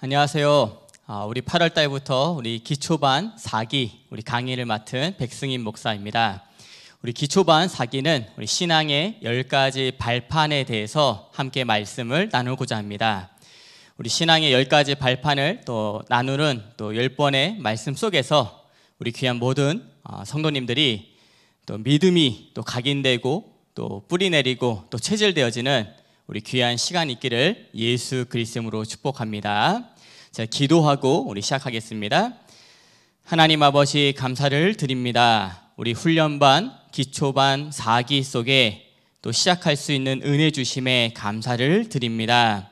안녕하세요. 아, 우리 8월 달부터 우리 기초반 4기 우리 강의를 맡은 백승인 목사입니다. 우리 기초반 4기는 우리 신앙의 10가지 발판에 대해서 함께 말씀을 나누고자 합니다. 우리 신앙의 10가지 발판을 또 나누는 또 10번의 말씀 속에서 우리 귀한 모든 아, 성도님들이 또 믿음이 또 각인되고 또 뿌리 내리고 또 체질되어지는 우리 귀한 시간 있기를 예수 그리스도로 축복합니다. 자, 기도하고 우리 시작하겠습니다. 하나님 아버지 감사를 드립니다. 우리 훈련반, 기초반 4기 속에 또 시작할 수 있는 은혜 주심에 감사를 드립니다.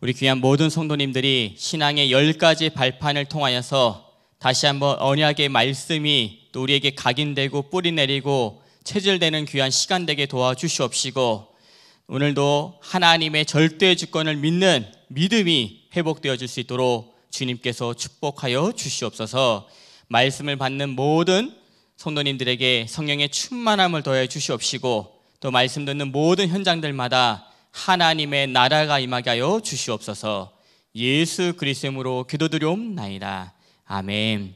우리 귀한 모든 성도님들이 신앙의 열 가지 발판을 통하여서 다시 한번 언약의 말씀이 또 우리에게 각인되고 뿌리 내리고 체질되는 귀한 시간 되게 도와주시옵시고 오늘도 하나님의 절대 주권을 믿는 믿음이 회복되어질 수 있도록 주님께서 축복하여 주시옵소서 말씀을 받는 모든 성도님들에게 성령의 충만함을 더해 주시옵시고 또 말씀 듣는 모든 현장들마다 하나님의 나라가 임하게 하여 주시옵소서 예수 그리스도로 기도드려옵나이다. 아멘.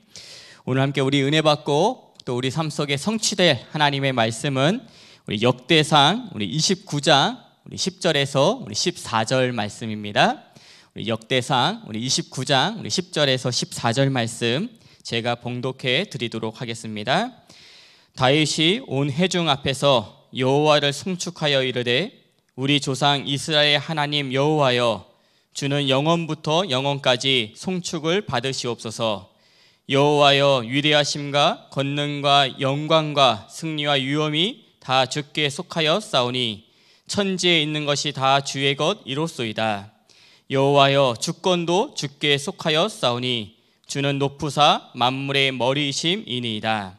오늘 함께 우리 은혜 받고 또 우리 삶 속에 성취될 하나님의 말씀은 우리 역대상 우리 29장 우리 10절에서 우리 14절 말씀입니다. 우리 역대상 우리 29장 우리 10절에서 14절 말씀 제가 봉독해 드리도록 하겠습니다. 다윗이 온 회중 앞에서 여호와를 송축하여 이르되 우리 조상 이스라엘 하나님 여호와여 주는 영원부터 영원까지 송축을 받으시옵소서. 여호와여 위대하심과 권능과 영광과 승리와 유엄이 다 주께 속하여 싸우니 천지에 있는 것이 다 주의 것 이로소이다. 여호와여 주권도 주께 속하여 싸우니 주는 높으사 만물의 머리이심이니이다.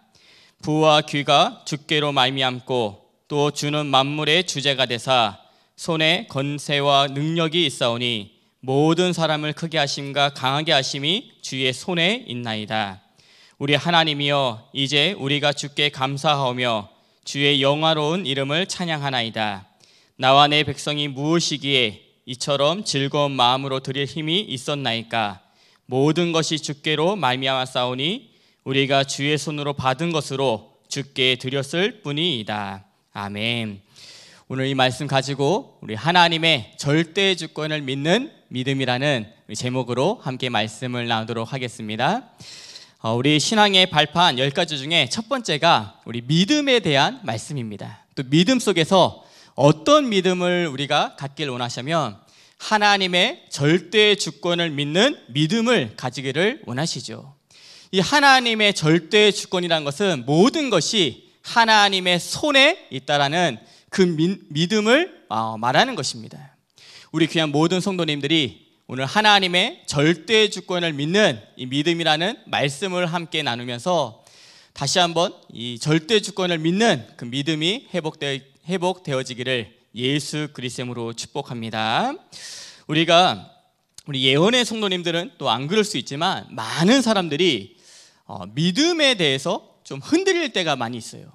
부와 귀가 주께로 말미암고 또 주는 만물의 주제가 되사 손에 건세와 능력이 있사오니 모든 사람을 크게 하심과 강하게 하심이 주의 손에 있나이다. 우리 하나님이여 이제 우리가 주께 감사하오며 주의 영화로운 이름을 찬양하나이다. 나와 내 백성이 무엇이기에 이처럼 즐거운 마음으로 드릴 힘이 있었나이까? 모든 것이 주께로 말미암아 싸우니 우리가 주의 손으로 받은 것으로 주께 드렸을 뿐이이다. 아멘. 오늘 이 말씀 가지고 우리 하나님의 절대 주권을 믿는 믿음이라는 제목으로 함께 말씀을 나누도록 하겠습니다. 어, 우리 신앙의 발판 10가지 중에 첫 번째가 우리 믿음에 대한 말씀입니다. 또 믿음 속에서 어떤 믿음을 우리가 갖길 원하시면 하나님의 절대 주권을 믿는 믿음을 가지기를 원하시죠. 이 하나님의 절대 주권이라는 것은 모든 것이 하나님의 손에 있다라는 그 믿음을 어, 말하는 것입니다. 우리 귀한 모든 성도님들이 오늘 하나님의 절대 주권을 믿는 이 믿음이라는 말씀을 함께 나누면서 다시 한번 이 절대 주권을 믿는 그 믿음이 회복되, 회복되어지기를 예수 그리스도로 축복합니다. 우리가 우리 예언의 성도님들은 또 안 그럴 수 있지만 많은 사람들이 어, 믿음에 대해서 좀 흔들릴 때가 많이 있어요.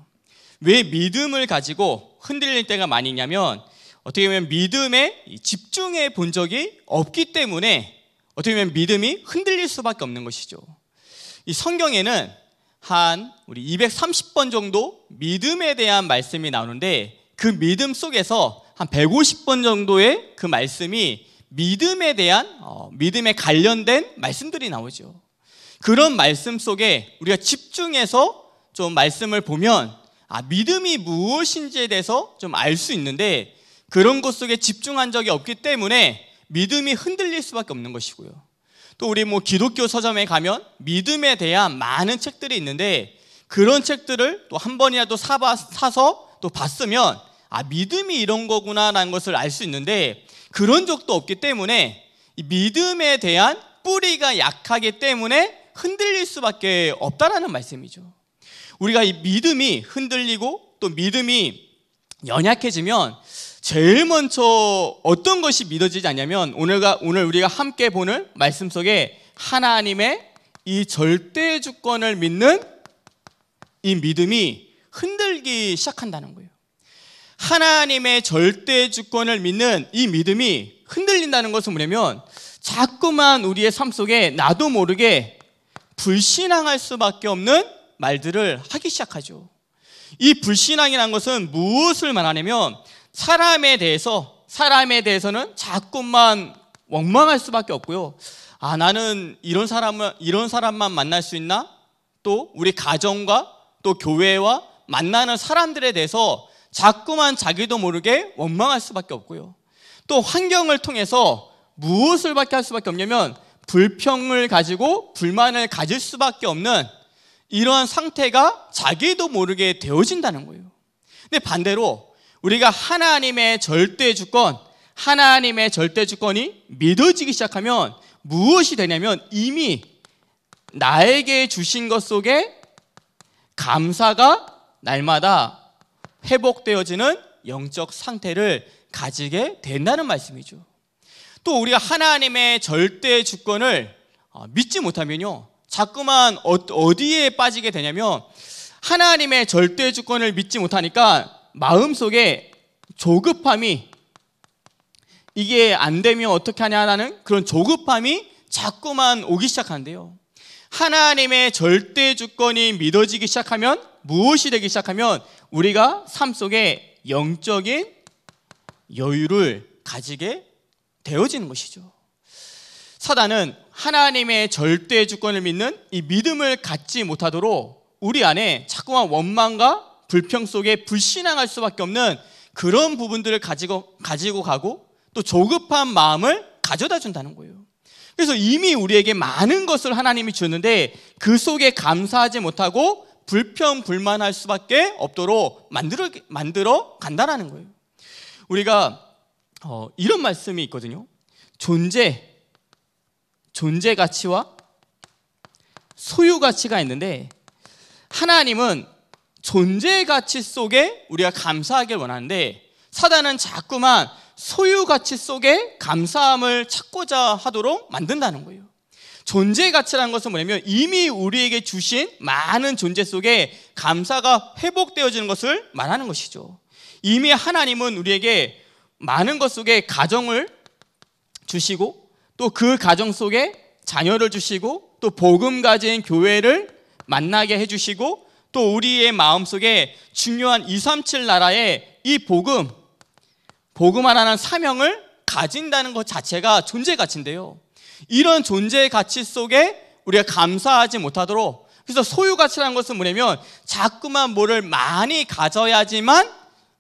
왜 믿음을 가지고 흔들릴 때가 많이 있냐면 어떻게 보면 믿음에 집중해 본 적이 없기 때문에 어떻게 보면 믿음이 흔들릴 수밖에 없는 것이죠. 이 성경에는 한 우리 230번 정도 믿음에 대한 말씀이 나오는데 그 믿음 속에서 한 150번 정도의 그 말씀이 믿음에 대한 어, 믿음에 관련된 말씀들이 나오죠. 그런 말씀 속에 우리가 집중해서 좀 말씀을 보면 아 믿음이 무엇인지에 대해서 좀 알 수 있는데 그런 것 속에 집중한 적이 없기 때문에 믿음이 흔들릴 수밖에 없는 것이고요. 또 우리 뭐 기독교 서점에 가면 믿음에 대한 많은 책들이 있는데 그런 책들을 또 한 번이라도 사봐, 사서 또 봤으면 아, 믿음이 이런 거구나라는 것을 알 수 있는데 그런 적도 없기 때문에 믿음에 대한 뿌리가 약하기 때문에 흔들릴 수밖에 없다라는 말씀이죠. 우리가 이 믿음이 흔들리고 또 믿음이 연약해지면 제일 먼저 어떤 것이 믿어지지 않냐면 오늘가 오늘 우리가 함께 보는 말씀 속에 하나님의 이 절대 주권을 믿는 이 믿음이 흔들기 시작한다는 거예요. 하나님의 절대 주권을 믿는 이 믿음이 흔들린다는 것은 뭐냐면 자꾸만 우리의 삶 속에 나도 모르게 불신앙할 수밖에 없는 말들을 하기 시작하죠. 이 불신앙이라는 것은 무엇을 말하냐면 사람에 대해서 사람에 대해서는 자꾸만 원망할 수밖에 없고요. 아 나는 이런 사람을 이런 사람만 만날 수 있나? 또 우리 가정과 또 교회와 만나는 사람들에 대해서 자꾸만 자기도 모르게 원망할 수밖에 없고요. 또 환경을 통해서 무엇을 밖에 할 수밖에 없냐면 불평을 가지고 불만을 가질 수밖에 없는 이러한 상태가 자기도 모르게 되어진다는 거예요. 근데 반대로 우리가 하나님의 절대 주권, 하나님의 절대 주권이 믿어지기 시작하면 무엇이 되냐면 이미 나에게 주신 것 속에 감사가 날마다 회복되어지는 영적 상태를 가지게 된다는 말씀이죠. 또 우리가 하나님의 절대 주권을 어, 믿지 못하면요. 자꾸만 어, 어디에 빠지게 되냐면 하나님의 절대 주권을 믿지 못하니까 마음속에 조급함이 이게 안 되면 어떻게 하냐라는 그런 조급함이 자꾸만 오기 시작한대요. 하나님의 절대 주권이 믿어지기 시작하면 무엇이 되기 시작하면 우리가 삶 속에 영적인 여유를 가지게 되어지는 것이죠. 사단은 하나님의 절대 주권을 믿는 이 믿음을 갖지 못하도록 우리 안에 자꾸만 원망과 불평 속에 불신앙할 수밖에 없는 그런 부분들을 가지고, 가지고 가고 또 조급한 마음을 가져다 준다는 거예요. 그래서 이미 우리에게 많은 것을 하나님이 주는데 그 속에 감사하지 못하고 불평 불만할 수밖에 없도록 만들어 만들어 간다라는 거예요. 우리가 어, 이런 말씀이 있거든요. 존재 존재 가치와 소유 가치가 있는데 하나님은 존재의 가치 속에 우리가 감사하길 원하는데 사단은 자꾸만 소유 가치 속에 감사함을 찾고자 하도록 만든다는 거예요. 존재 가치라는 것은 뭐냐면 이미 우리에게 주신 많은 존재 속에 감사가 회복되어지는 것을 말하는 것이죠. 이미 하나님은 우리에게 많은 것 속에 가정을 주시고 또 그 가정 속에 자녀를 주시고 또 복음 가진 교회를 만나게 해주시고 또 우리의 마음속에 중요한 237나라의이 복음, 복음화라는 사명을 가진다는 것 자체가 존재 가치인데요. 이런 존재 의 가치 속에 우리가 감사하지 못하도록 그래서 소유 가치라는 것은 뭐냐면 자꾸만 뭐를 많이 가져야지만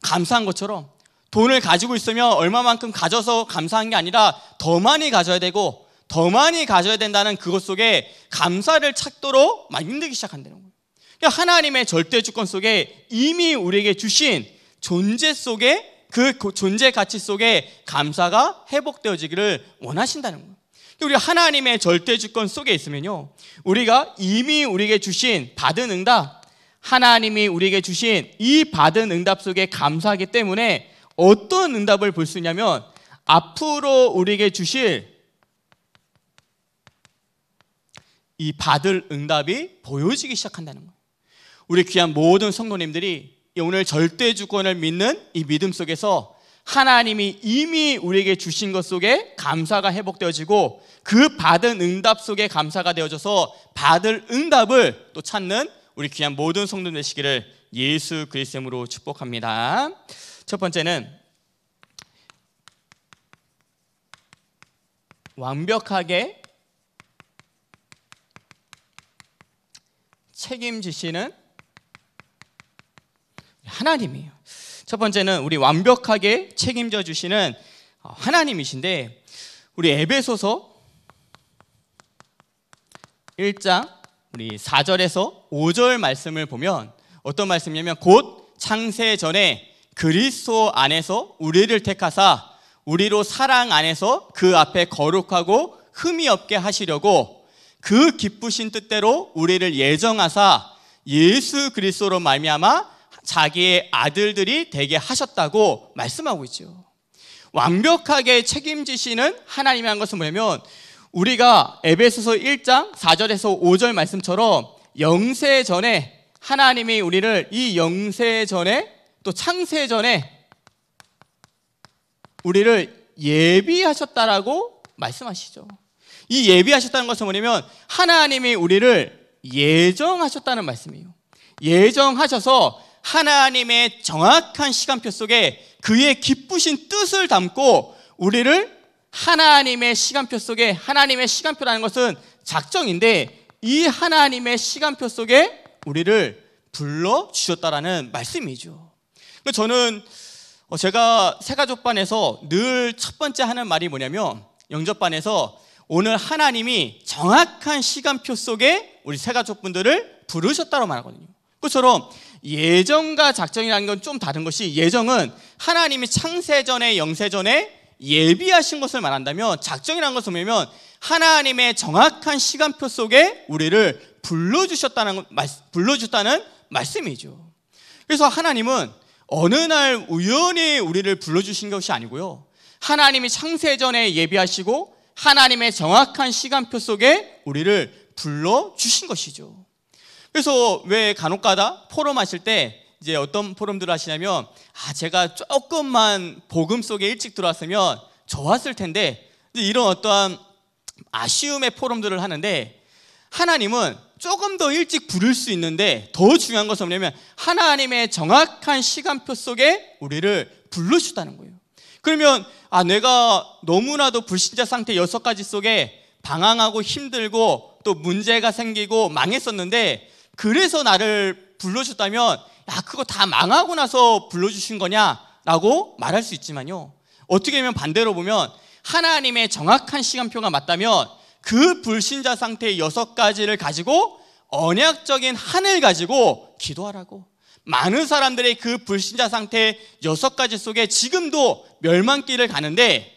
감사한 것처럼 돈을 가지고 있으면 얼마만큼 가져서 감사한 게 아니라 더 많이 가져야 되고 더 많이 가져야 된다는 그것 속에 감사를 찾도록 막 힘들기 시작한다는 거예요. 그러니까 하나님의 절대 주권 속에 이미 우리에게 주신 존재 속에 그 존재 가치 속에 감사가 회복되어지기를 원하신다는 거예요. 그러니까 우리 하나님의 절대 주권 속에 있으면요. 우리가 이미 우리에게 주신 받은 응답, 하나님이 우리에게 주신 이 받은 응답 속에 감사하기 때문에 어떤 응답을 볼 수 있냐면 앞으로 우리에게 주실 이 받을 응답이 보여지기 시작한다는 거예요. 우리 귀한 모든 성도님들이 오늘 절대 주권을 믿는 이 믿음 속에서 하나님이 이미 우리에게 주신 것 속에 감사가 회복되어지고 그 받은 응답 속에 감사가 되어져서 받을 응답을 또 찾는 우리 귀한 모든 성도 되시기를 예수 그리스도로 축복합니다. 첫 번째는 완벽하게 책임지시는 하나님이에요. 첫 번째는 우리 완벽하게 책임져 주시는 어, 하나님이신데 우리 에베소서 1장 우리 4절에서 5절 말씀을 보면 어떤 말씀이냐면 곧 창세 전에 그리스도 안에서 우리를 택하사 우리로 사랑 안에서 그 앞에 거룩하고 흠이 없게 하시려고 그 기쁘신 뜻대로 우리를 예정하사 예수 그리스도로 말미암아 자기의 아들들이 되게 하셨다고 말씀하고 있죠. 완벽하게 책임지시는 하나님이란 것은 뭐냐면 우리가 에베소서 1장 4절에서 5절 말씀처럼 영세 전에 하나님이 우리를 이 영세 전에 또 창세 전에 우리를 예비하셨다라고 말씀하시죠. 이 예비하셨다는 것은 뭐냐면 하나님이 우리를 예정하셨다는 말씀이에요. 예정하셔서 하나님의 정확한 시간표 속에 그의 기쁘신 뜻을 담고 우리를 하나님의 시간표 속에 하나님의 시간표라는 것은 작정인데 이 하나님의 시간표 속에 우리를 불러 주셨다라는 말씀이죠. 그러니까 저는 어, 제가 세가족반에서 늘 첫 번째 하는 말이 뭐냐면 영접반에서 오늘 하나님이 정확한 시간표 속에 우리 세가족분들을 부르셨다고 말하거든요. 그처럼 예정과 작정이라는 건 좀 다른 것이 예정은 하나님이 창세전에 영세전에 예비하신 것을 말한다면 작정이라는 것을 뭐냐면 하나님의 정확한 시간표 속에 우리를 불러주셨다는 불러주셨다는 말씀이죠. 그래서 하나님은 어느 날 우연히 우리를 불러주신 것이 아니고요. 하나님이 창세전에 예비하시고 하나님의 정확한 시간표 속에 우리를 불러주신 것이죠. 그래서 왜 간혹가다 포럼 하실 때 이제 어떤 포럼들 하시냐면 아 제가 조금만 복음 속에 일찍 들어왔으면 좋았을 텐데 이런 제이 어떠한 아쉬움의 포럼들을 하는데 하나님은 조금 더 일찍 부를 수 있는데 더 중요한 것은 뭐냐면 하나님의 정확한 시간표 속에 우리를 불러주다는 거예요. 그러면 아 내가 너무나도 불신자 상태 여섯 가지 속에 방황하고 힘들고 또 문제가 생기고 망했었는데 그래서 나를 불러주셨다면 야 그거 다 망하고 나서 불러주신 거냐라고 말할 수 있지만요. 어떻게 보면 반대로 보면 하나님의 정확한 시간표가 맞다면 그 불신자 상태의 여섯 가지를 가지고 언약적인 한을 가지고 기도하라고 많은 사람들의 그 불신자 상태 의 여섯 가지 속에 지금도 멸망길을 가는데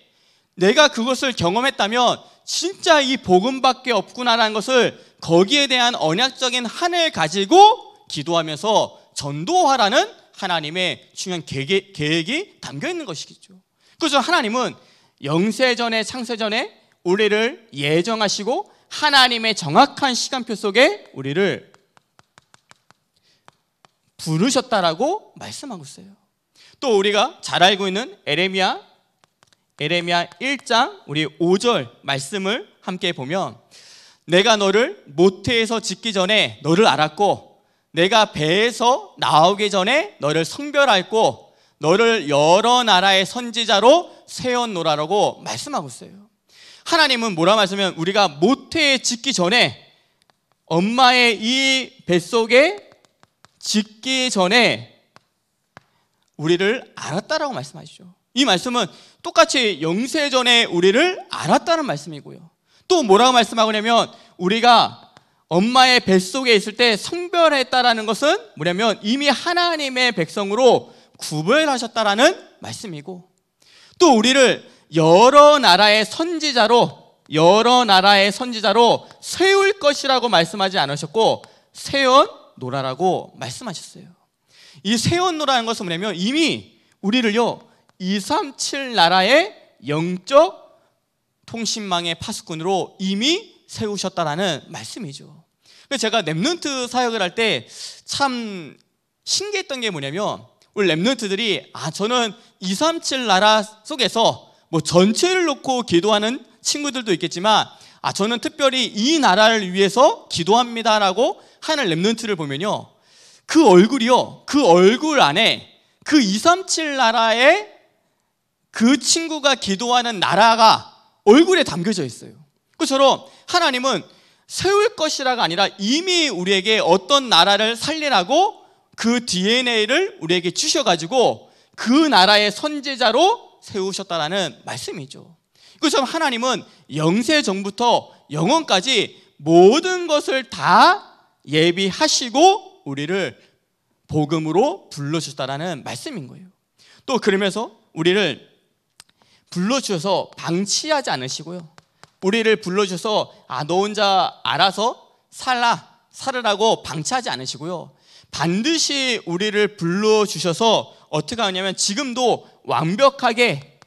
내가 그것을 경험했다면 진짜 이 복음밖에 없구나라는 것을 거기에 대한 언약적인 한을 가지고 기도하면서 전도하라는 하나님의 중요한 계획, 계획이 담겨 있는 것이겠죠. 그래서 하나님은 영세전에 창세전에 우리를 예정하시고 하나님의 정확한 시간표 속에 우리를 부르셨다라고 말씀하고 있어요. 또 우리가 잘 알고 있는 에레미야 에레미야 1장 우리 5절 말씀을 함께 보면 내가 너를 모태에서 짓기 전에 너를 알았고 내가 배에서 나오기 전에 너를 성별하고 너를 여러 나라의 선지자로 세웠노라라고 말씀하고 있어요. 하나님은 뭐라 말씀하면 우리가 모태에 짓기 전에 엄마의 이 뱃속에 짓기 전에 우리를 알았다라고 말씀하시죠. 이 말씀은 똑같이 영세전에 우리를 알았다는 말씀이고요. 또 뭐라고 말씀하고냐면 우리가 엄마의 뱃속에 있을 때 성별했다라는 것은 뭐냐면 이미 하나님의 백성으로 구별하셨다라는 말씀이고 또 우리를 여러 나라의 선지자로 여러 나라의 선지자로 세울 것이라고 말씀하지 않으셨고 세운 노라라고 말씀하셨어요. 이 세운 노라는 것은 뭐냐면 이미 우리를요 237 나라의 영적 통신망의 파수꾼으로 이미 세우셨다라는 말씀이죠. 제가 랩런트 사역을 할 때 참 신기했던 게 뭐냐면 우리 랩런트들이 아 저는 237 나라 속에서 뭐 전체를 놓고 기도하는 친구들도 있겠지만 아 저는 특별히 이 나라를 위해서 기도합니다라고 하는 랩런트를 보면요. 그 얼굴이요. 그 얼굴 안에 그 237 나라의 그 친구가 기도하는 나라가 얼굴에 담겨져 있어요. 그처럼 하나님은 세울 것이라가 아니라 이미 우리에게 어떤 나라를 살리라고 그 DNA를 우리에게 주셔가지고 그 나라의 선제자로 세우셨다라는 말씀이죠. 그처럼 하나님은 영세전부터 영원까지 모든 것을 다 예비하시고 우리를 복음으로 불러주셨다라는 말씀인 거예요. 또 그러면서 우리를 불러주셔서 방치하지 않으시고요. 우리를 불러주셔서 아, 너 혼자 알아서 살라, 살으라고 방치하지 않으시고요. 반드시 우리를 불러주셔서 어떻게 하냐면 지금도 완벽하게,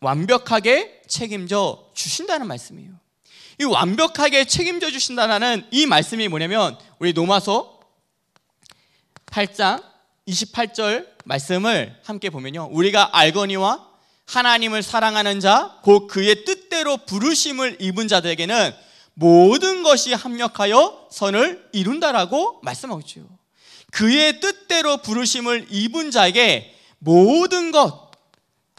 완벽하게 책임져 주신다는 말씀이에요. 이 완벽하게 책임져 주신다는 이 말씀이 뭐냐면 우리 노마서 8장 28절 말씀을 함께 보면요. 우리가 알거니와 하나님을 사랑하는 자, 곧 그의 뜻대로 부르심을 입은 자들에게는 모든 것이 합력하여 선을 이룬다라고 말씀하고 있죠. 그의 뜻대로 부르심을 입은 자에게 모든 것,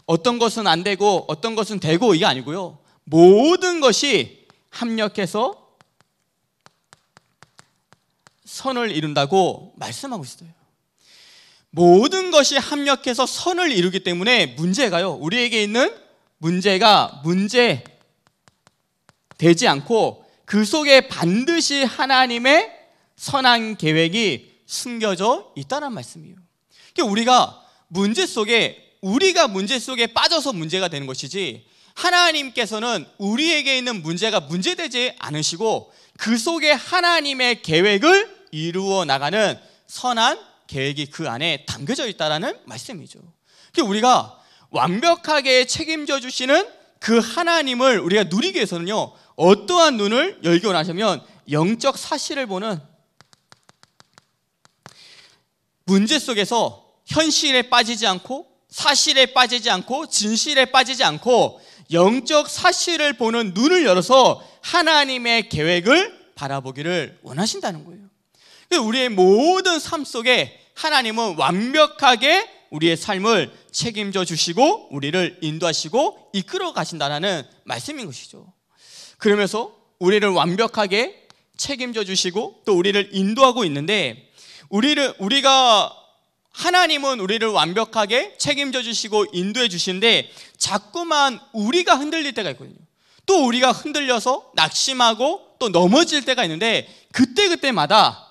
어떤 것은 안 되고 어떤 것은 되고 이게 아니고요. 모든 것이 합력해서 선을 이룬다고 말씀하고 있어요. 모든 것이 합력해서 선을 이루기 때문에 문제가요. 우리에게 있는 문제가 문제 되지 않고 그 속에 반드시 하나님의 선한 계획이 숨겨져 있다는 말씀이에요. 그러니까 우리가 문제 속에 우리가 문제 속에 빠져서 문제가 되는 것이지 하나님께서는 우리에게 있는 문제가 문제되지 않으시고 그 속에 하나님의 계획을 이루어 나가는 선한 계획이 그 안에 담겨져 있다라는 말씀이죠. 그 우리가 완벽하게 책임져 주시는 그 하나님을 우리가 누리기 위해서는요. 어떠한 눈을 열기 원하시면 영적 사실을 보는 문제 속에서 현실에 빠지지 않고 사실에 빠지지 않고 진실에 빠지지 않고 영적 사실을 보는 눈을 열어서 하나님의 계획을 바라보기를 원하신다는 거예요. 우리의 모든 삶 속에 하나님은 완벽하게 우리의 삶을 책임져 주시고 우리를 인도하시고 이끌어 가신다라는 말씀인 것이죠. 그러면서 우리를 완벽하게 책임져 주시고 또 우리를 인도하고 있는데 우리를 우리가 하나님은 우리를 완벽하게 책임져 주시고 인도해 주시는데 자꾸만 우리가 흔들릴 때가 있거든요. 또 우리가 흔들려서 낙심하고 또 넘어질 때가 있는데 그때그때마다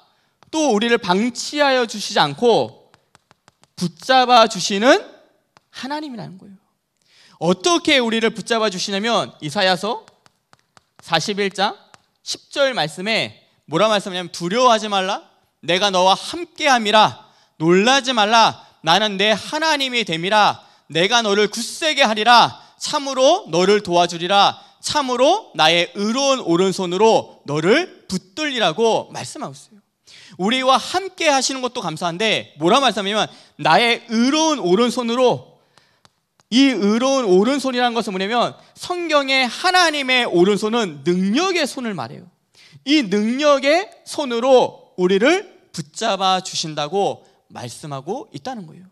또 우리를 방치하여 주시지 않고 붙잡아 주시는 하나님이라는 거예요. 어떻게 우리를 붙잡아 주시냐면 이사야서 41장 10절 말씀에 뭐라 말씀하냐면 두려워하지 말라 내가 너와 함께함이라 놀라지 말라 나는 내 하나님이 됨이라 내가 너를 굳세게 하리라 참으로 너를 도와주리라 참으로 나의 의로운 오른손으로 너를 붙들리라고 말씀하고 있어요. 우리와 함께 하시는 것도 감사한데 뭐라 말씀하면 냐 나의 의로운 오른손으로 이 의로운 오른손이라는 것은 뭐냐면 성경의 하나님의 오른손은 능력의 손을 말해요. 이 능력의 손으로 우리를 붙잡아 주신다고 말씀하고 있다는 거예요.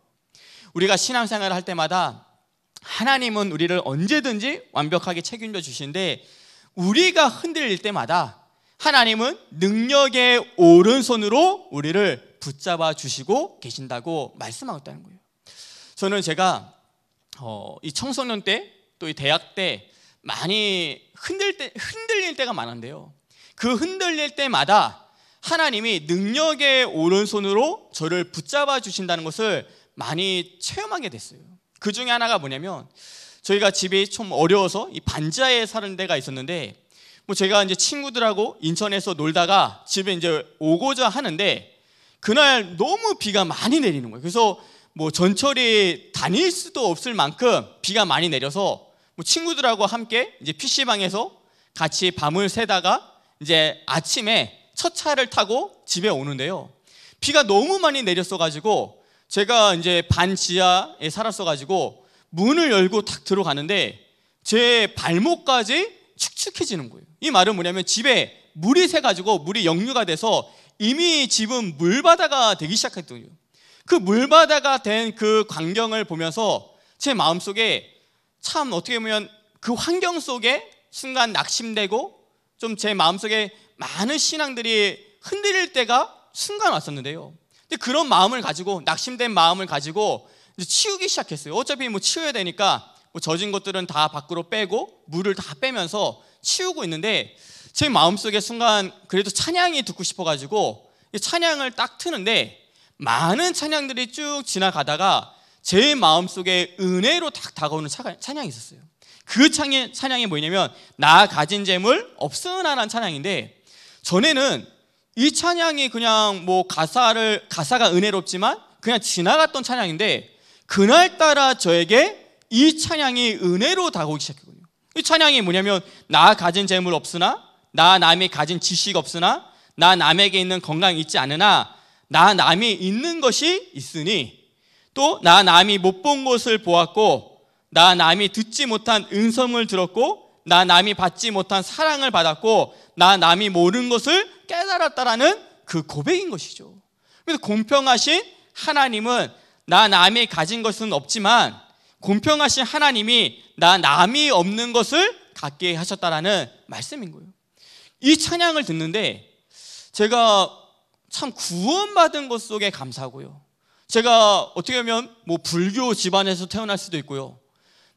우리가 신앙생활을 할 때마다 하나님은 우리를 언제든지 완벽하게 책임져 주시는데 우리가 흔들릴 때마다 하나님은 능력의 오른손으로 우리를 붙잡아 주시고 계신다고 말씀하셨다는 거예요. 저는 제가 어, 이 청소년 때 또 이 대학 때 많이 흔들 때, 흔들릴 때가 많은데요. 그 흔들릴 때마다 하나님이 능력의 오른손으로 저를 붙잡아 주신다는 것을 많이 체험하게 됐어요. 그 중에 하나가 뭐냐면 저희가 집이 좀 어려워서 이 반지하에 사는 데가 있었는데 뭐 제가 이제 친구들하고 인천에서 놀다가 집에 이제 오고자 하는데 그날 너무 비가 많이 내리는 거예요. 그래서 뭐 전철이 다닐 수도 없을 만큼 비가 많이 내려서 뭐 친구들하고 함께 이제 PC방에서 같이 밤을 새다가 이제 아침에 첫 차를 타고 집에 오는데요. 비가 너무 많이 내렸어가지고 제가 이제 반 지하에 살았어가지고 문을 열고 탁 들어가는데 제 발목까지 축축해지는 거예요. 이 말은 뭐냐면 집에 물이 새가지고 물이 역류가 돼서 이미 집은 물바다가 되기 시작했 거예요. 그 물바다가 된 그 광경을 보면서 제 마음속에 참 어떻게 보면 그 환경 속에 순간 낙심되고 좀 제 마음속에 많은 신앙들이 흔들릴 때가 순간 왔었는데요. 근데 그런 마음을 가지고 낙심된 마음을 가지고 치우기 시작했어요. 어차피 뭐 치워야 되니까 뭐 젖은 것들은 다 밖으로 빼고 물을 다 빼면서 치우고 있는데 제 마음속에 순간 그래도 찬양이 듣고 싶어가지고 찬양을 딱 트는데 많은 찬양들이 쭉 지나가다가 제 마음속에 은혜로 딱 다가오는 찬양이 있었어요. 그 찬양이 뭐냐면 나 가진 재물 없으나라는 찬양인데 전에는 이 찬양이 그냥 뭐 가사를 가사가 은혜롭지만 그냥 지나갔던 찬양인데 그날따라 저에게 이 찬양이 은혜로 다가오기 시작하거든요. 이 찬양이 뭐냐면 나 가진 재물 없으나 나 남이 가진 지식 없으나 나 남에게 있는 건강 있지 않으나 나 남이 있는 것이 있으니 또 나 남이 못 본 것을 보았고 나 남이 듣지 못한 은성을 들었고 나 남이 받지 못한 사랑을 받았고 나 남이 모르는 것을 깨달았다라는 그 고백인 것이죠. 그래서 공평하신 하나님은 나 남이 가진 것은 없지만 공평하신 하나님이 나 남이 없는 것을 갖게 하셨다라는 말씀인 거예요. 이 찬양을 듣는데 제가 참 구원받은 것 속에 감사하고요. 제가 어떻게 보면 뭐 불교 집안에서 태어날 수도 있고요.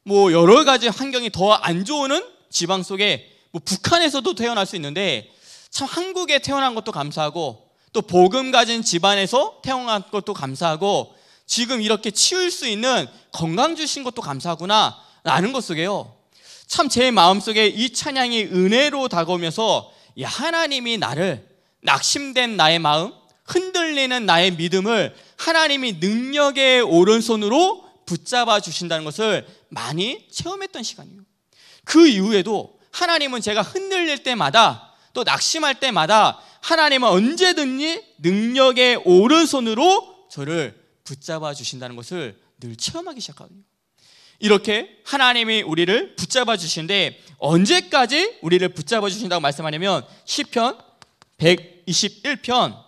뭐 여러 가지 환경이 더 안 좋은 지방 속에 뭐 북한에서도 태어날 수 있는데 참 한국에 태어난 것도 감사하고 또 복음 가진 집안에서 태어난 것도 감사하고 지금 이렇게 치울 수 있는 건강 주신 것도 감사하구나 라는 것 속에요. 참 제 마음속에 이 찬양이 은혜로 다가오면서 야 하나님이 나를 낙심된 나의 마음, 흔들리는 나의 믿음을 하나님이 능력의 오른손으로 붙잡아 주신다는 것을 많이 체험했던 시간이에요. 그 이후에도 하나님은 제가 흔들릴 때마다 또 낙심할 때마다 하나님은 언제든지 능력의 오른손으로 저를 붙잡아 주신다는 것을 늘 체험하기 시작하거든요. 이렇게 하나님이 우리를 붙잡아 주시는데 언제까지 우리를 붙잡아 주신다고 말씀하냐면 시편 121편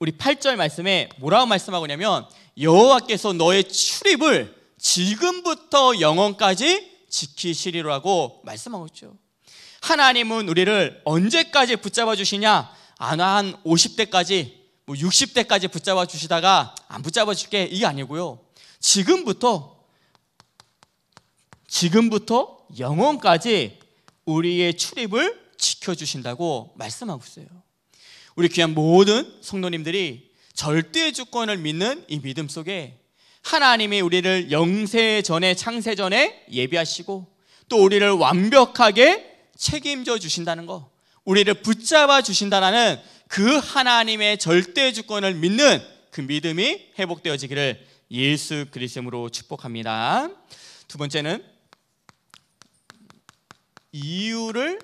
우리 8절 말씀에 뭐라고 말씀하고냐면 여호와께서 너의 출입을 지금부터 영원까지 지키시리라고 말씀하고 있죠. 하나님은 우리를 언제까지 붙잡아 주시냐? 아한 50대까지 뭐 60대까지 붙잡아 주시다가 안 붙잡아 줄게 이게 아니고요. 지금부터 지금부터 영원까지 우리의 출입을 지켜 주신다고 말씀하고 있어요. 우리 귀한 모든 성도님들이 절대 주권을 믿는 이 믿음 속에 하나님이 우리를 영세 전에 창세 전에 예비하시고 또 우리를 완벽하게 책임져 주신다는 거, 우리를 붙잡아 주신다는 그 하나님의 절대 주권을 믿는 그 믿음이 회복되어지기를 예수 그리스도로 축복합니다. 두 번째는 이유를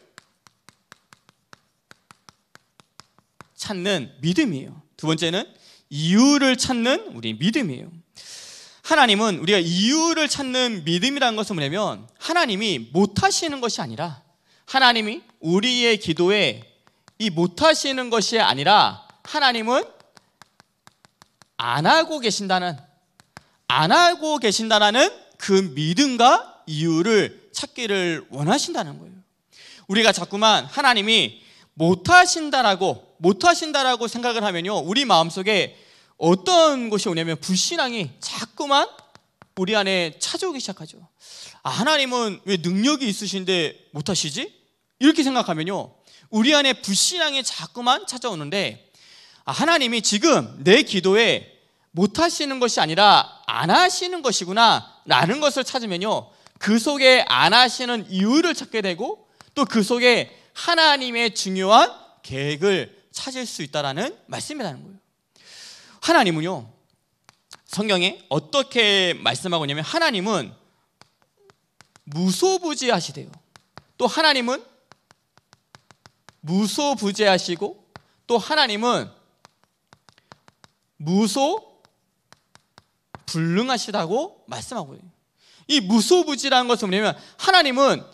찾는 믿음이에요. 두 번째는 이유를 찾는 우리 믿음이에요. 하나님은 우리가 이유를 찾는 믿음이라는 것은 뭐냐면 하나님이 못하시는 것이 아니라 하나님이 우리의 기도에 이 못하시는 것이 아니라 하나님은 안 하고 계신다는 안 하고 계신다라는 그 믿음과 이유를 찾기를 원하신다는 거예요. 우리가 자꾸만 하나님이 못하신다라고 못하신다라고 생각을 하면요, 우리 마음 속에 어떤 것이 오냐면 불신앙이 자꾸만 우리 안에 찾아오기 시작하죠. 아, 하나님은 왜 능력이 있으신데 못하시지? 이렇게 생각하면요, 우리 안에 불신앙이 자꾸만 찾아오는데 아, 하나님이 지금 내 기도에 못 하시는 것이 아니라 안 하시는 것이구나 라는 것을 찾으면요. 그 속에 안 하시는 이유를 찾게 되고 또 그 속에 하나님의 중요한 계획을 찾을 수 있다라는 말씀이라는 거예요. 하나님은요. 성경에 어떻게 말씀하고 있냐면 하나님은 무소부지하시대요. 또 하나님은 무소부재하시고 또 하나님은 무소 불능하시다고 말씀하고 이 무소부지라는 것은 뭐냐면 하나님은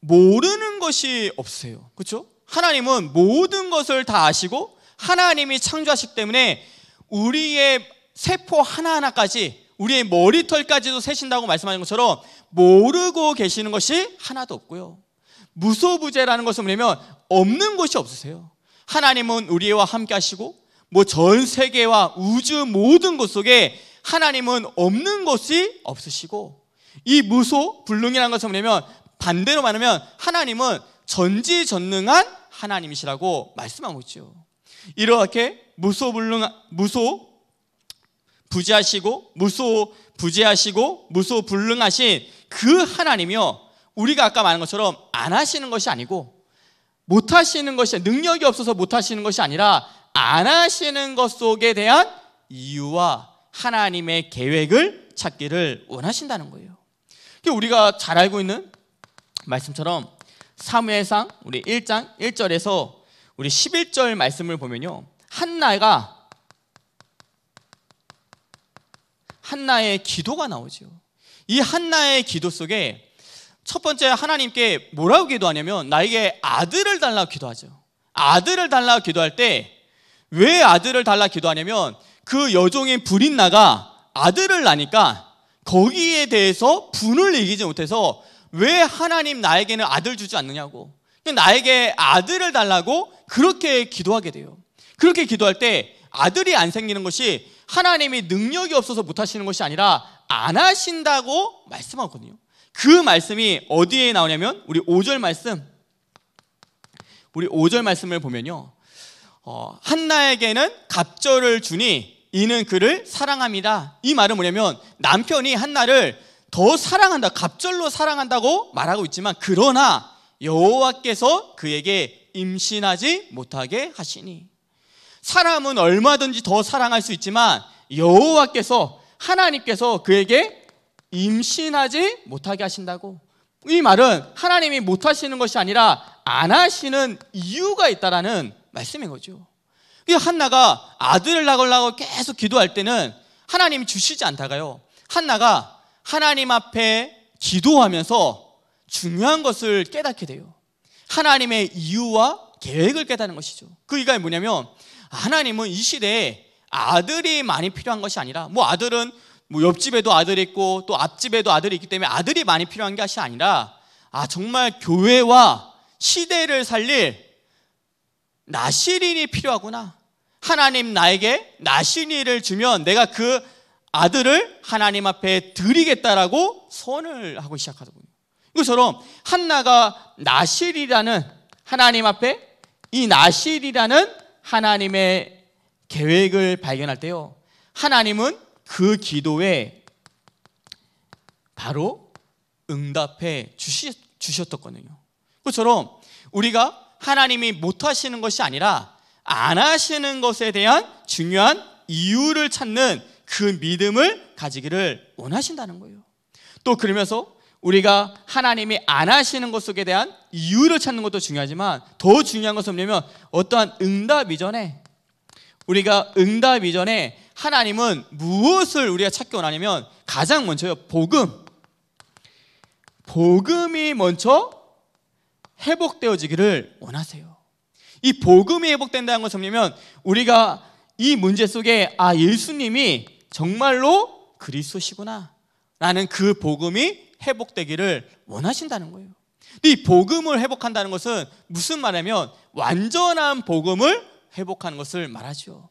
모르는 것이 없어요. 그렇죠? 하나님은 모든 것을 다 아시고 하나님이 창조하시기 때문에 우리의 세포 하나하나까지 우리의 머리털까지도 세신다고 말씀하신 것처럼 모르고 계시는 것이 하나도 없고요. 무소부재라는 것은 뭐냐면 없는 것이 없으세요. 하나님은 우리와 함께 하시고 뭐 전 세계와 우주 모든 것 속에 하나님은 없는 것이 없으시고 이 무소 불능이라는 것은 뭐냐면 반대로 말하면 하나님은 전지전능한 하나님이시라고 말씀하고 있죠. 이렇게 무소불능 무소 부재하시고 무소 부재하시고 무소 불능하신 그 하나님이요 우리가 아까 말한 것처럼 안 하시는 것이 아니고 못 하시는 것이 능력이 없어서 못 하시는 것이 아니라 안 하시는 것 속에 대한 이유와 하나님의 계획을 찾기를 원하신다는 거예요. 우리가 잘 알고 있는 말씀처럼 사무엘상 우리 1장 1절에서 우리 11절 말씀을 보면요. 한나가 한나의 기도가 나오죠. 이 한나의 기도 속에 첫 번째 하나님께 뭐라고 기도하냐면 나에게 아들을 달라고 기도하죠. 아들을 달라고 기도할 때 왜 아들을 달라 기도하냐면 그 여종인 불인나가 아들을 낳으니까 거기에 대해서 분을 이기지 못해서 왜 하나님 나에게는 아들 주지 않느냐고 그 나에게 아들을 달라고 그렇게 기도하게 돼요. 그렇게 기도할 때 아들이 안 생기는 것이 하나님이 능력이 없어서 못하시는 것이 아니라 안 하신다고 말씀하거든요. 그 말씀이 어디에 나오냐면 우리 5절 말씀 우리 5절 말씀을 보면요. 어, 한나에게는 갑절을 주니 이는 그를 사랑합니다. 이 말은 뭐냐면 남편이 한나를 더 사랑한다. 갑절로 사랑한다고 말하고 있지만 그러나 여호와께서 그에게 임신하지 못하게 하시니 사람은 얼마든지 더 사랑할 수 있지만 여호와께서 하나님께서 그에게 임신하지 못하게 하신다고. 이 말은 하나님이 못 하시는 것이 아니라 안 하시는 이유가 있다라는 말씀인 거죠. 한나가 아들을 낳으려고 계속 기도할 때는 하나님이 주시지 않다가요. 한나가 하나님 앞에 기도하면서 중요한 것을 깨닫게 돼요. 하나님의 이유와 계획을 깨닫는 것이죠. 그 이가 뭐냐면 하나님은 이 시대에 아들이 많이 필요한 것이 아니라 뭐 아들은 뭐 옆집에도 아들이 있고 또 앞집에도 아들이 있기 때문에 아들이 많이 필요한 것이 아니라 아 정말 교회와 시대를 살릴 나시린이 필요하구나. 하나님 나에게 나시린을 주면 내가 그 아들을 하나님 앞에 드리겠다라고 선을 하고 시작하더군요. 이것처럼 한나가 나실이라는 하나님 앞에 이 나실이라는 하나님의 계획을 발견할 때요. 하나님은 그 기도에 바로 응답해 주셨었거든요. 그처럼 우리가 하나님이 못하시는 것이 아니라 안 하시는 것에 대한 중요한 이유를 찾는 그 믿음을 가지기를 원하신다는 거예요. 또 그러면서 우리가 하나님이 안 하시는 것 속에 대한 이유를 찾는 것도 중요하지만 더 중요한 것은 뭐냐면 어떠한 응답 이전에 우리가 응답 이전에 하나님은 무엇을 우리가 찾기 원하냐면 가장 먼저요. 복음. 복음이 먼저 회복되어지기를 원하세요. 이 복음이 회복된다는 것은 뭐냐면 우리가 이 문제 속에 아 예수님이 정말로 그리스도시구나 라는 그 복음이 회복되기를 원하신다는 거예요. 이 복음을 회복한다는 것은 무슨 말이냐면 완전한 복음을 회복하는 것을 말하죠.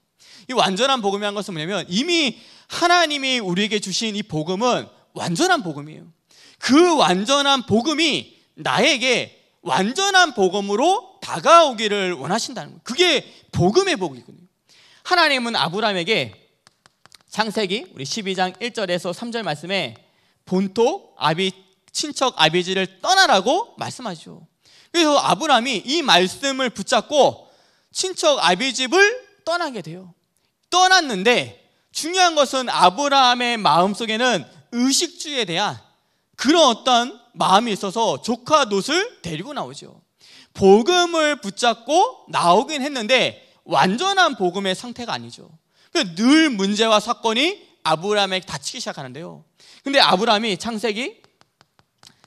이 완전한 복음이 란 것은 뭐냐면 이미 하나님이 우리에게 주신 이 복음은 완전한 복음이에요. 그 완전한 복음이 나에게 완전한 복음으로 다가오기를 원하신다는 거예요. 그게 복음의 복이거든요. 하나님은 아브라함에게 창세기 우리 12장 1절에서 3절 말씀에 본토 아비 친척 아비지를 떠나라고 말씀하죠. 그래서 아브라함이 이 말씀을 붙잡고 친척 아비 집을 떠나게 돼요. 떠났는데 중요한 것은 아브라함의 마음속에는 의식주에 대한 그런 어떤 마음이 있어서 조카 롯을 데리고 나오죠. 복음을 붙잡고 나오긴 했는데 완전한 복음의 상태가 아니죠. 늘 문제와 사건이 아브라함에게 닥기 시작하는데요. 근데 아브라함이 창세기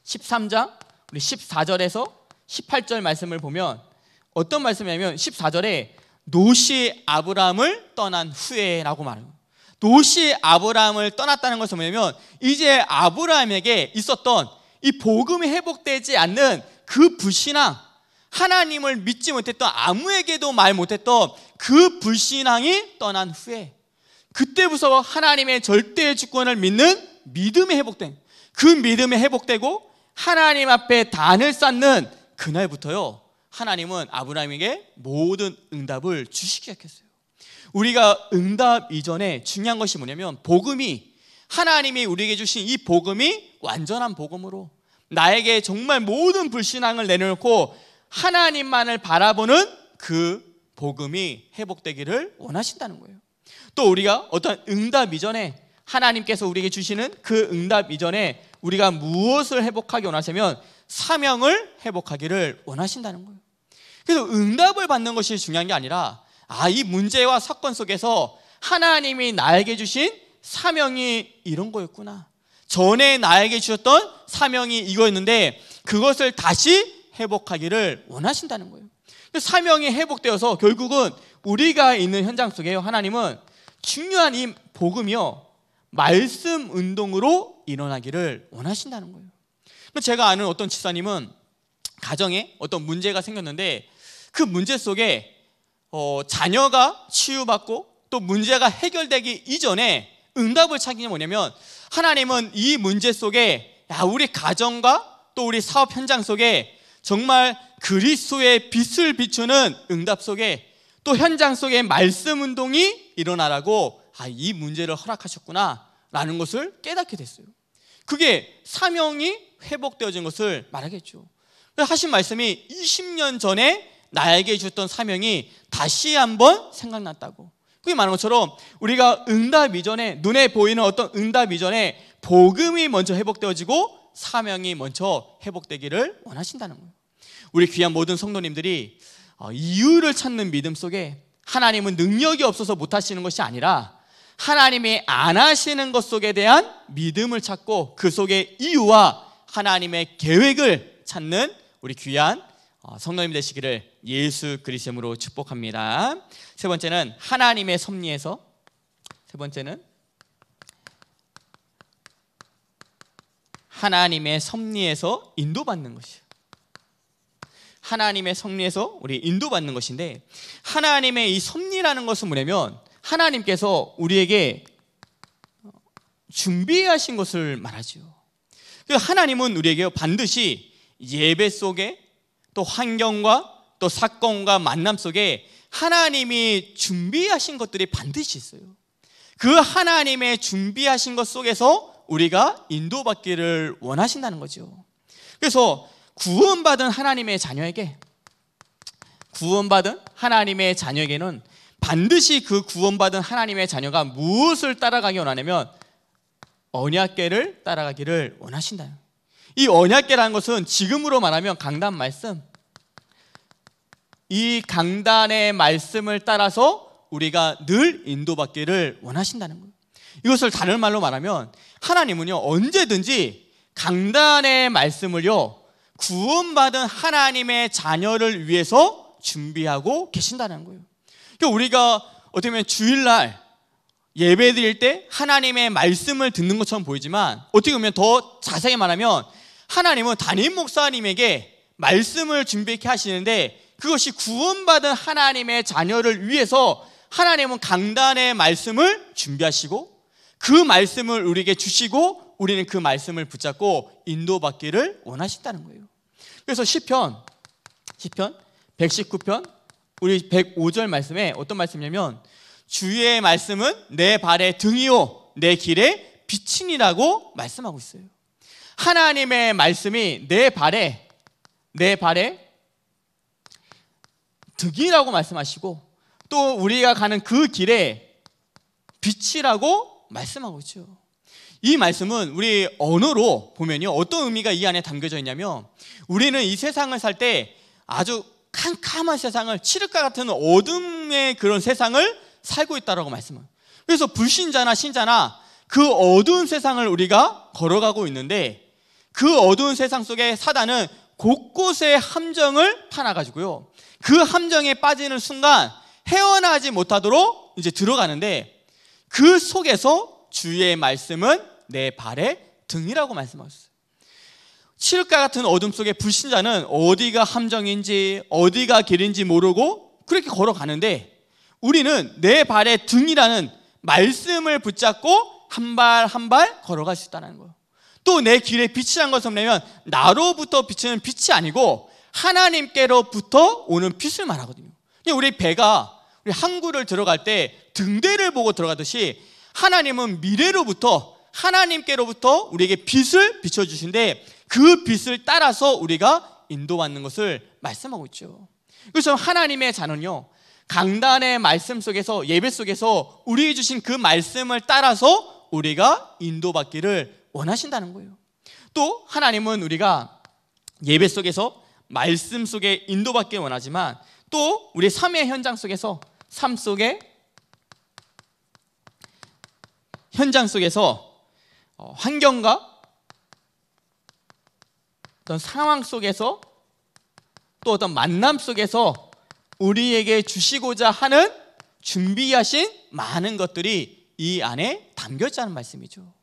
13장 우리 14절에서 18절 말씀을 보면 어떤 말씀이냐면 14절에 노시 아브라함을 떠난 후에라고 말해요. 노시 아브람을 떠났다는 것은 뭐냐면 이제 아브람에게 있었던 이 복음이 회복되지 않는 그 불신앙, 하나님을 믿지 못했던 아무에게도 말 못했던 그 불신앙이 떠난 후에 그때부터 하나님의 절대 주권을 믿는 믿음이 회복된 그 믿음이 회복되고 하나님 앞에 단을 쌓는 그날부터요 하나님은 아브라함에게 모든 응답을 주시기 시작했어요. 우리가 응답 이전에 중요한 것이 뭐냐면 복음이 하나님이 우리에게 주신 이 복음이 완전한 복음으로 나에게 정말 모든 불신앙을 내놓고 하나님만을 바라보는 그 복음이 회복되기를 원하신다는 거예요. 또 우리가 어떤 응답 이전에 하나님께서 우리에게 주시는 그 응답 이전에 우리가 무엇을 회복하기 원하시면 사명을 회복하기를 원하신다는 거예요. 그래서 응답을 받는 것이 중요한 게 아니라 아, 이 문제와 사건 속에서 하나님이 나에게 주신 사명이 이런 거였구나. 전에 나에게 주셨던 사명이 이거였는데 그것을 다시 회복하기를 원하신다는 거예요. 그 사명이 회복되어서 결국은 우리가 있는 현장 속에 하나님은 중요한 이 복음이요. 말씀 운동으로 일어나기를 원하신다는 거예요. 제가 아는 어떤 집사님은 가정에 어떤 문제가 생겼는데 그 문제 속에 어, 자녀가 치유받고 또 문제가 해결되기 이전에 응답을 찾기게 뭐냐면 하나님은 이 문제 속에 야, 우리 가정과 또 우리 사업 현장 속에 정말 그리스도의 빛을 비추는 응답 속에 또 현장 속에 말씀 운동이 일어나라고 아, 이 문제를 허락하셨구나 라는 것을 깨닫게 됐어요. 그게 사명이 회복되어진 것을 말하겠죠. 하신 말씀이 20년 전에 나에게 주었던 사명이 다시 한번 생각났다고. 그게 말한 것처럼 우리가 응답 이전에 눈에 보이는 어떤 응답 이전에 복음이 먼저 회복되어지고 사명이 먼저 회복되기를 원하신다는 거예요. 우리 귀한 모든 성도님들이 어, 이유를 찾는 믿음 속에 하나님은 능력이 없어서 못하시는 것이 아니라 하나님이 안 하시는 것 속에 대한 믿음을 찾고 그 속의 이유와 하나님의 계획을 찾는 우리 귀한 어, 성령님 되시기를 예수 그리스도로 축복합니다. 세 번째는 하나님의 섭리에서 세 번째는 하나님의 섭리에서 인도받는 것이요. 하나님의 섭리에서 우리 인도받는 것인데 하나님의 이 섭리라는 것은 뭐냐면 하나님께서 우리에게 준비하신 것을 말하죠. 하나님은 우리에게 반드시 예배 속에 또 환경과 또 사건과 만남 속에 하나님이 준비하신 것들이 반드시 있어요. 그 하나님의 준비하신 것 속에서 우리가 인도받기를 원하신다는 거죠. 그래서 구원받은 하나님의 자녀에게 구원받은 하나님의 자녀에게는 반드시 그 구원받은 하나님의 자녀가 무엇을 따라가기 원하냐면 언약계를 따라가기를 원하신다. 이 언약계라는 것은 지금으로 말하면 강단 말씀, 이 강단의 말씀을 따라서 우리가 늘 인도받기를 원하신다는 거예요. 이것을 다른 말로 말하면 하나님은요 언제든지 강단의 말씀을요 구원받은 하나님의 자녀를 위해서 준비하고 계신다는 거예요. 그러니까 우리가 어떻게 보면 주일날 예배 드릴 때 하나님의 말씀을 듣는 것처럼 보이지만 어떻게 보면 더 자세히 말하면 하나님은 담임 목사님에게 말씀을 준비케 하시는데 그것이 구원받은 하나님의 자녀를 위해서 하나님은 강단의 말씀을 준비하시고 그 말씀을 우리에게 주시고 우리는 그 말씀을 붙잡고 인도받기를 원하신다는 거예요. 그래서 시편 시편 119편 우리 105절 말씀에 어떤 말씀이냐면 주의 말씀은 내 발의 등이요 내 길의 빛이라고 말씀하고 있어요. 하나님의 말씀이 내 발에 내 발에 득이라고 말씀하시고 또 우리가 가는 그 길에 빛이라고 말씀하고 있죠. 이 말씀은 우리 언어로 보면요. 어떤 의미가 이 안에 담겨져 있냐면 우리는 이 세상을 살 때 아주 캄캄한 세상을 칠흑과 같은 어둠의 그런 세상을 살고 있다라고 말씀을. 그래서 불신자나 신자나 그 어두운 세상을 우리가 걸어가고 있는데 그 어두운 세상 속에 사단은 곳곳에 함정을 파놔가지고요. 그 함정에 빠지는 순간 헤어나지 못하도록 이제 들어가는데 그 속에서 주의 말씀은 내 발의 등이라고 말씀하셨어요. 칠흑과 같은 어둠 속에 불신자는 어디가 함정인지 어디가 길인지 모르고 그렇게 걸어가는데 우리는 내 발의 등이라는 말씀을 붙잡고 한 발 한 발 걸어갈 수 있다는 거예요. 또 내 길에 빛이란 것을 내면 나로부터 비치는 빛이 아니고 하나님께로부터 오는 빛을 말하거든요. 우리 배가 우리 항구를 들어갈 때 등대를 보고 들어가듯이 하나님은 미래로부터 하나님께로부터 우리에게 빛을 비춰주신데 그 빛을 따라서 우리가 인도받는 것을 말씀하고 있죠. 그래서 하나님의 자는요, 강단의 말씀 속에서 예배 속에서 우리에게 주신 그 말씀을 따라서 우리가 인도받기를 원하신다는 거예요. 또 하나님은 우리가 예배 속에서 말씀 속에 인도받길 원하지만 또 우리 삶의 현장 속에서 삶 속에 현장 속에서 어, 환경과 어떤 상황 속에서 또 어떤 만남 속에서 우리에게 주시고자 하는 준비하신 많은 것들이 이 안에 담겨 있다는 말씀이죠.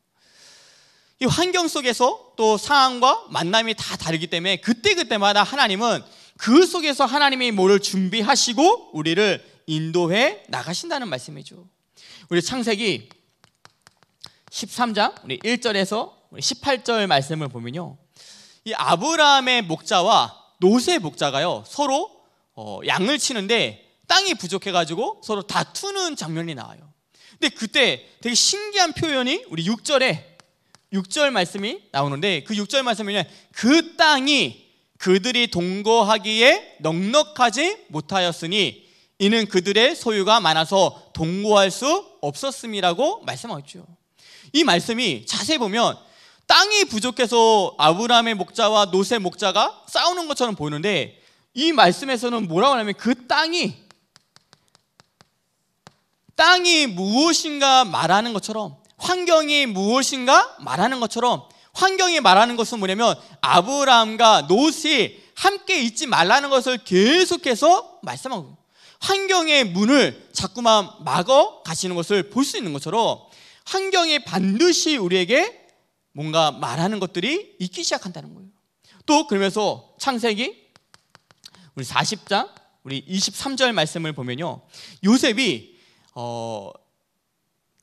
이 환경 속에서 또 상황과 만남이 다 다르기 때문에 그때그때마다 하나님은 그 속에서 하나님이 뭐를 준비하시고 우리를 인도해 나가신다는 말씀이죠. 우리 창세기 13장 우리 1절에서 18절 말씀을 보면요. 이 아브라함의 목자와 노세 목자가요. 서로 어, 양을 치는데 땅이 부족해 가지고 서로 다투는 장면이 나와요. 근데 그때 되게 신기한 표현이 우리 6절에 6절 말씀이 나오는데 그 6절 말씀에그 땅이 그들이 동거하기에 넉넉하지 못하였으니 이는 그들의 소유가 많아서 동거할 수 없었음이라고 말씀하셨죠이 말씀이 자세히 보면 땅이 부족해서 아브라함의 목자와 노세 목자가 싸우는 것처럼 보이는데 이 말씀에서는 뭐라고 하냐면 그 땅이 땅이 무엇인가 말하는 것처럼 환경이 무엇인가 말하는 것처럼 환경이 말하는 것은 뭐냐면 아브라함과 노이 함께 있지 말라는 것을 계속해서 말씀하고 환경의 문을 자꾸만 막어 가시는 것을 볼 수 있는 것처럼 환경이 반드시 우리에게 뭔가 말하는 것들이 있기 시작한다는 거예요. 또 그러면서 창세기 우리 40장 우리 23절 말씀을 보면요. 요셉이 어,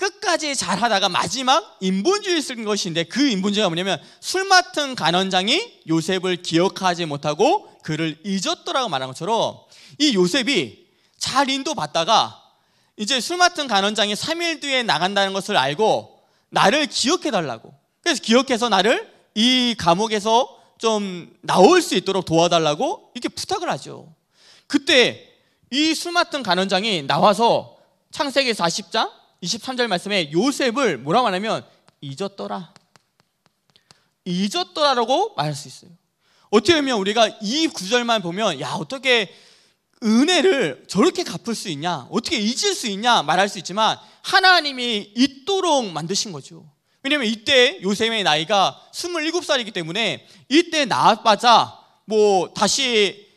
끝까지 잘하다가 마지막 인본주의 쓴 것인데 그 인본주의가 뭐냐면 술 맡은 간원장이 요셉을 기억하지 못하고 그를 잊었더라고 말한 것처럼 이 요셉이 잘 인도받다가 이제 술 맡은 간원장이 3일 뒤에 나간다는 것을 알고 나를 기억해달라고 그래서 기억해서 나를 이 감옥에서 좀 나올 수 있도록 도와달라고 이렇게 부탁을 하죠 그때 이 술 맡은 간원장이 나와서 창세기 40장 23절 말씀에 요셉을 뭐라고 말하면 잊었더라. 잊었더라라고 말할 수 있어요. 어떻게 보면 우리가 이 구절만 보면 야 어떻게 은혜를 저렇게 갚을 수 있냐 어떻게 잊을 수 있냐 말할 수 있지만 하나님이 잊도록 만드신 거죠. 왜냐면 하 이때 요셉의 나이가 27살이기 때문에 이때 나아봤자 뭐 다시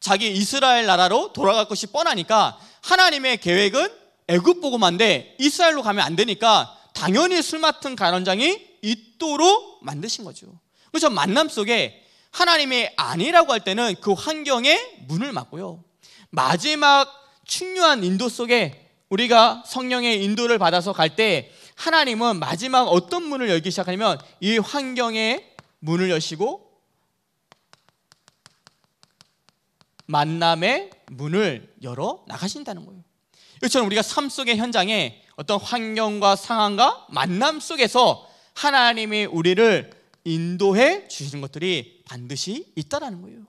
자기 이스라엘 나라로 돌아갈 것이 뻔하니까 하나님의 계획은 애굽 보고만데 이스라엘로 가면 안 되니까 당연히 술 맡은 간원장이 있도록 만드신 거죠. 그래서 만남 속에 하나님이 아니라고 할 때는 그 환경의 문을 막고요. 마지막 중요한 인도 속에 우리가 성령의 인도를 받아서 갈 때 하나님은 마지막 어떤 문을 열기 시작하면 이 환경의 문을 여시고 만남의 문을 열어 나가신다는 거예요. 이처럼 우리가 삶 속의 현장에 어떤 환경과 상황과 만남 속에서 하나님이 우리를 인도해 주시는 것들이 반드시 있다라는 거예요.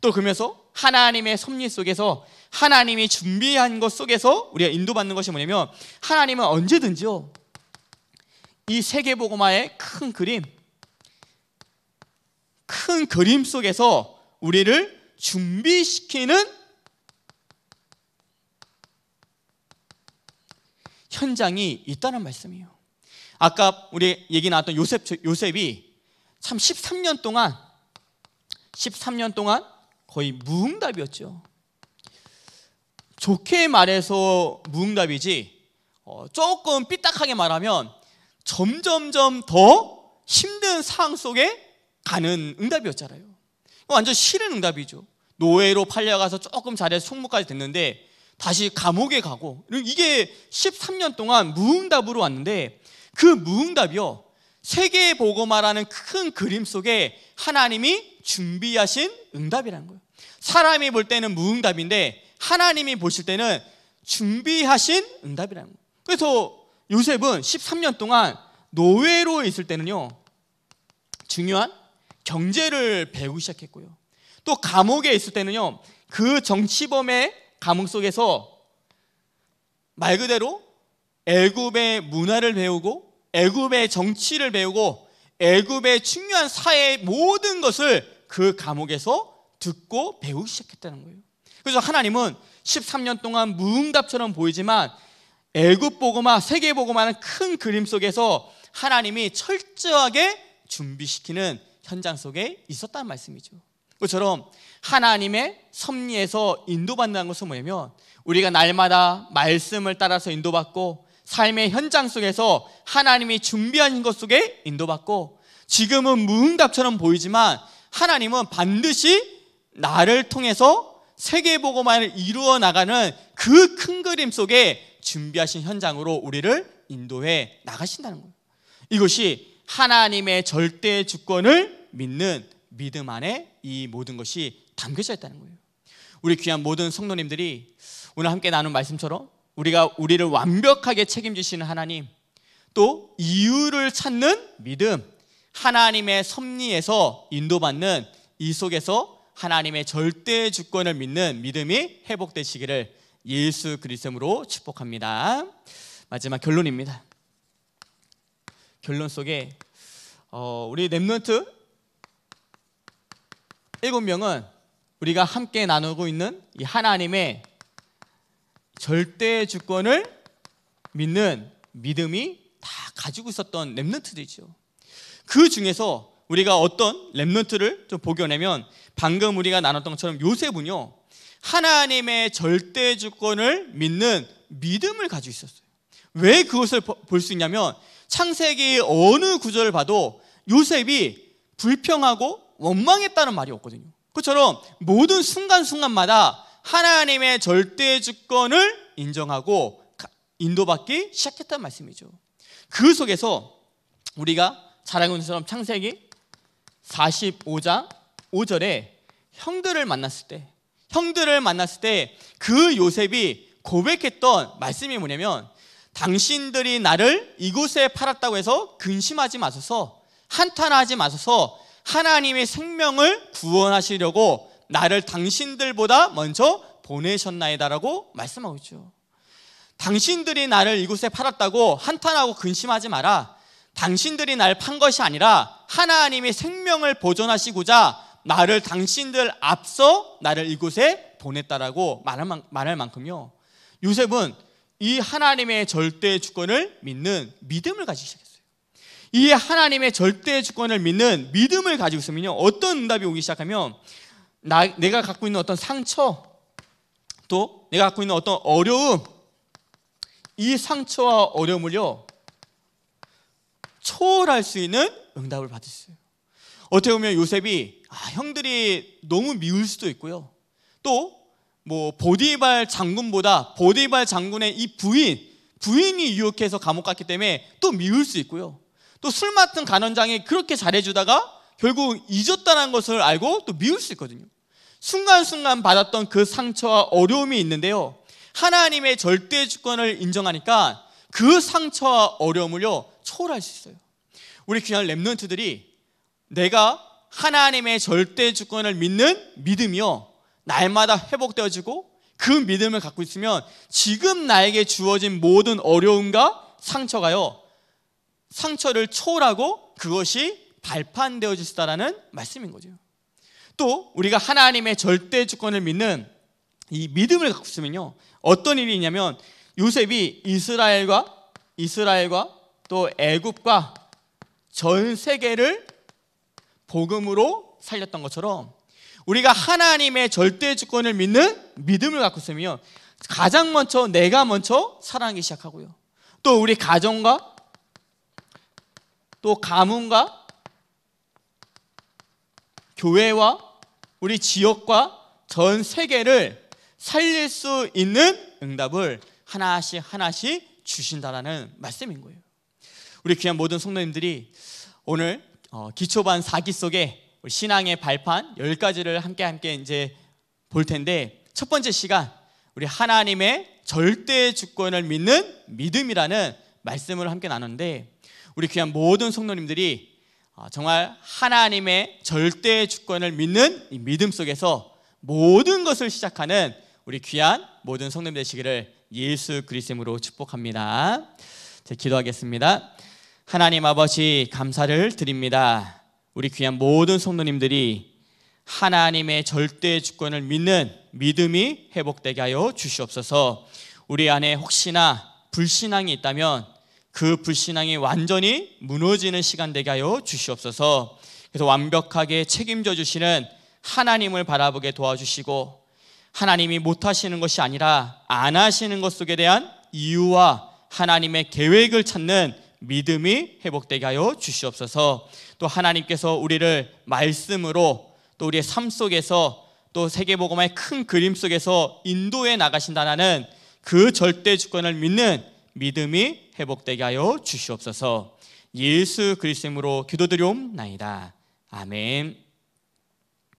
또 그러면서 하나님의 섭리 속에서 하나님이 준비한 것 속에서 우리가 인도받는 것이 뭐냐면 하나님은 언제든지요. 이 세계보고마의 큰 그림, 큰 그림 속에서 우리를 준비시키는 현장이 있다는 말씀이에요. 아까 우리 얘기 나왔던 요셉, 요셉이 참 13년 동안 13년 동안 거의 무응답이었죠. 좋게 말해서 무응답이지 어, 조금 삐딱하게 말하면 점점점 더 힘든 상황 속에 가는 응답이었잖아요. 완전 싫은 응답이죠. 노예로 팔려가서 조금 잘해서 총무까지 됐는데 다시 감옥에 가고 이게 13년 동안 무응답으로 왔는데 그 무응답이요 세계 에보고말하는큰 그림 속에 하나님이 준비하신 응답이라는 거예요. 사람이 볼 때는 무응답인데 하나님이 보실 때는 준비하신 응답이라는 거예요. 그래서 요셉은 13년 동안 노예로 있을 때는요 중요한 경제를 배우기 시작했고요. 또 감옥에 있을 때는요 그 정치범의 감옥 속에서 말 그대로 애굽의 문화를 배우고 애굽의 정치를 배우고 애굽의 중요한 사회의 모든 것을 그 감옥에서 듣고 배우기 시작했다는 거예요. 그래서 하나님은 13년 동안 무응답처럼 보이지만 애굽 보고마 세계 보고마는 큰 그림 속에서 하나님이 철저하게 준비시키는 현장 속에 있었다는 말씀이죠. 그처럼 하나님의 섭리에서 인도받는 것은 뭐냐면 우리가 날마다 말씀을 따라서 인도받고 삶의 현장 속에서 하나님이 준비한것 속에 인도받고 지금은 무응답처럼 보이지만 하나님은 반드시 나를 통해서 세계보고만을 이루어 나가는 그 큰 그림 속에 준비하신 현장으로 우리를 인도해 나가신다는 거예요. 이것이 하나님의 절대 주권을 믿는 믿음 안에 이 모든 것이 담겨져 있다는 거예요. 우리 귀한 모든 성도님들이 오늘 함께 나눈 말씀처럼 우리가 우리를 완벽하게 책임지시는 하나님 또 이유를 찾는 믿음 하나님의 섭리에서 인도받는 이 속에서 하나님의 절대 주권을 믿는 믿음이 회복되시기를 예수 그리스도로 축복합니다. 마지막 결론입니다. 결론 속에 어, 우리 렘넌트 일곱 명은 우리가 함께 나누고 있는 이 하나님의 절대 주권을 믿는 믿음이 다 가지고 있었던 랩런트들이죠. 그 중에서 우리가 어떤 랩런트를 좀 보겨내면 방금 우리가 나눴던 것처럼 요셉은요. 하나님의 절대 주권을 믿는 믿음을 가지고 있었어요. 왜 그것을 볼 수 있냐면 창세기 어느 구절을 봐도 요셉이 불평하고 원망했다는 말이 없거든요. 그처럼 모든 순간순간마다 하나님의 절대 주권을 인정하고 인도받기 시작했다는 말씀이죠. 그 속에서 우리가 자랑하는 처럼 창세기 45장 5절에 형들을 만났을 때 형들을 만났을 때 그 요셉이 고백했던 말씀이 뭐냐면 당신들이 나를 이곳에 팔았다고 해서 근심하지 마소서 한탄하지 마소서 하나님의 생명을 구원하시려고 나를 당신들보다 먼저 보내셨나이다라고 말씀하고 있죠. 당신들이 나를 이곳에 팔았다고 한탄하고 근심하지 마라. 당신들이 날 판 것이 아니라 하나님의 생명을 보존하시고자 나를 당신들 앞서 나를 이곳에 보냈다라고 말할 만큼요. 요셉은 이 하나님의 절대 주권을 믿는 믿음을 가지시작어요 이 하나님의 절대 주권을 믿는 믿음을 가지고 있으면요. 어떤 응답이 오기 시작하면 나, 내가 갖고 있는 어떤 상처 또 내가 갖고 있는 어떤 어려움 이 상처와 어려움을요. 초월할 수 있는 응답을 받을 수 있어요. 어떻게 보면 요셉이 아, 형들이 너무 미울 수도 있고요. 또 뭐 보디발 장군보다 보디발 장군의 이 부인 부인이 유혹해서 감옥 갔기 때문에 또 미울 수 있고요. 또술 맡은 간원장이 그렇게 잘해주다가 결국 잊었다는 것을 알고 또 미울 수 있거든요. 순간순간 받았던 그 상처와 어려움이 있는데요. 하나님의 절대 주권을 인정하니까 그 상처와 어려움을요, 초월할 수 있어요. 우리 귀한 랩런트들이 내가 하나님의 절대 주권을 믿는 믿음이요. 날마다 회복되어지고 그 믿음을 갖고 있으면 지금 나에게 주어진 모든 어려움과 상처가요. 상처를 초월하고 그것이 발판되어지시다라는 말씀인 거죠. 또 우리가 하나님의 절대 주권을 믿는 이 믿음을 갖고 있으면요. 어떤 일이 있냐면 요셉이 이스라엘과 이스라엘과 또 애굽과 전 세계를 복음으로 살렸던 것처럼 우리가 하나님의 절대 주권을 믿는 믿음을 갖고 있으면 가장 먼저 내가 먼저 사랑하기 시작하고요. 또 우리 가정과 또 가문과 교회와 우리 지역과 전 세계를 살릴 수 있는 응답을 하나씩 하나씩 주신다라는 말씀인 거예요. 우리 귀한 모든 성도님들이 오늘 어, 기초반 4기 속에 신앙의 발판 10가지를 함께 함께 이제 볼 텐데 첫 번째 시간 우리 하나님의 절대 주권을 믿는 믿음이라는 말씀을 함께 나눴는데 우리 귀한 모든 성도님들이 아, 정말 하나님의 절대 주권을 믿는 믿음 속에서 모든 것을 시작하는 우리 귀한 모든 성도님 되시기를 예수 그리스도로 축복합니다. 제 기도하겠습니다. 하나님 아버지 감사를 드립니다. 우리 귀한 모든 성도님들이 하나님의 절대 주권을 믿는 믿음이 회복되게 하여 주시옵소서. 우리 안에 혹시나 불신앙이 있다면 그 불신앙이 완전히 무너지는 시간 되게 하여 주시옵소서. 그래서 완벽하게 책임져 주시는 하나님을 바라보게 도와주시고 하나님이 못하시는 것이 아니라 안 하시는 것 속에 대한 이유와 하나님의 계획을 찾는 믿음이 회복되게 하여 주시옵소서. 또 하나님께서 우리를 말씀으로 또 우리의 삶 속에서 또세계복음의큰 그림 속에서 인도해 나가신다는 그 절대 주권을 믿는 믿음이 회복되게 하여 주시옵소서. 예수 그리스도로 기도드리옵나이다. 아멘.